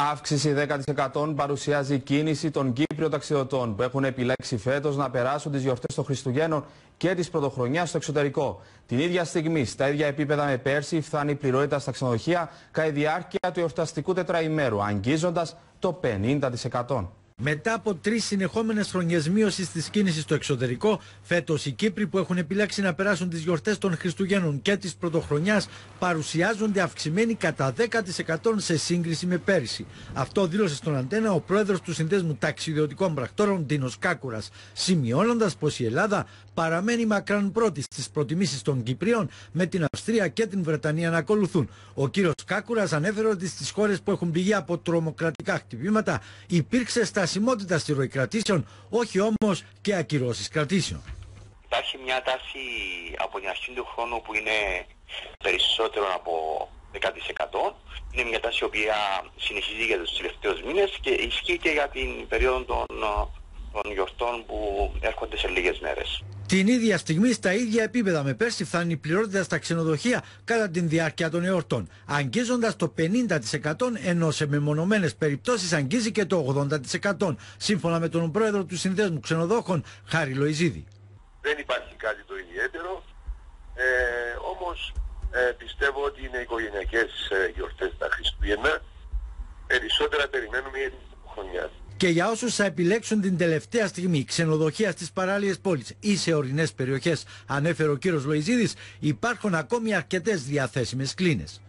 Αύξηση 10% παρουσιάζει η κίνηση των Κύπριων ταξιδιωτών που έχουν επιλέξει φέτος να περάσουν τις γιορτές των Χριστουγέννων και της Πρωτοχρονιάς στο εξωτερικό. Την ίδια στιγμή, στα ίδια επίπεδα με πέρσι, φθάνει η πληρότητα στα ξενοδοχεία κατά διάρκεια του εορταστικού τετραημέρου, αγγίζοντας το 50%. Μετά από τρεις συνεχόμενες χρονιέ μείωσης της κίνησης στο εξωτερικό, φέτος οι Κύπροι που έχουν επιλέξει να περάσουν τις γιορτές των Χριστουγέννων και της Πρωτοχρονιάς παρουσιάζονται αυξημένοι κατά 10% σε σύγκριση με πέρυσι. Αυτό δήλωσε στον Αντένα ο πρόεδρος του Συνδέσμου Ταξιδιωτικών Πρακτόρων, Ντίνος Κάκουρας, σημειώνοντας πως η Ελλάδα παραμένει μακράν πρώτη στις προτιμήσεις των Κυπρίων, με την Αυστρία και την Βρετανία να ακολουθούν. Ο κύριος Κάκουρας ανέφερε ότι στις χώρες που έχουν πηγεί από τρομοκρατικά χτυπήματα υπήρξε στα διασημότητα στη κρατήσεων, όχι όμως και ακυρώσεις κρατήσεων. Υπάρχει μια τάση από την αρχή του χρόνου που είναι περισσότερο από 10%. Είναι μια τάση η οποία συνεχίζει για τους τελευταίους μήνες και ισχύει και για την περίοδο των, των γιορτών που έρχονται σε λίγες μέρες. Την ίδια στιγμή στα ίδια επίπεδα με πέρσι φτάνει η πληρότητα στα ξενοδοχεία κατά την διάρκεια των εορτών, αγγίζοντας το 50% ενώ σε μεμονωμένες περιπτώσεις αγγίζει και το 80% σύμφωνα με τον πρόεδρο του Συνδέσμου Ξενοδόχων Χάρη Λοϊζίδη. Δεν υπάρχει κάτι το ιδιαίτερο, ε, όμως ε, πιστεύω ότι είναι οικογενειακές ε, γιορτές τα Χριστούγεννα. Περισσότερα περιμένουμε για την χρονιά και για όσους θα επιλέξουν την τελευταία στιγμή ξενοδοχεία στις παράλιες πόλεις ή σε ορεινές περιοχές, ανέφερε ο κύριος Λοϊζίδης, υπάρχουν ακόμη αρκετές διαθέσιμες κλίνες.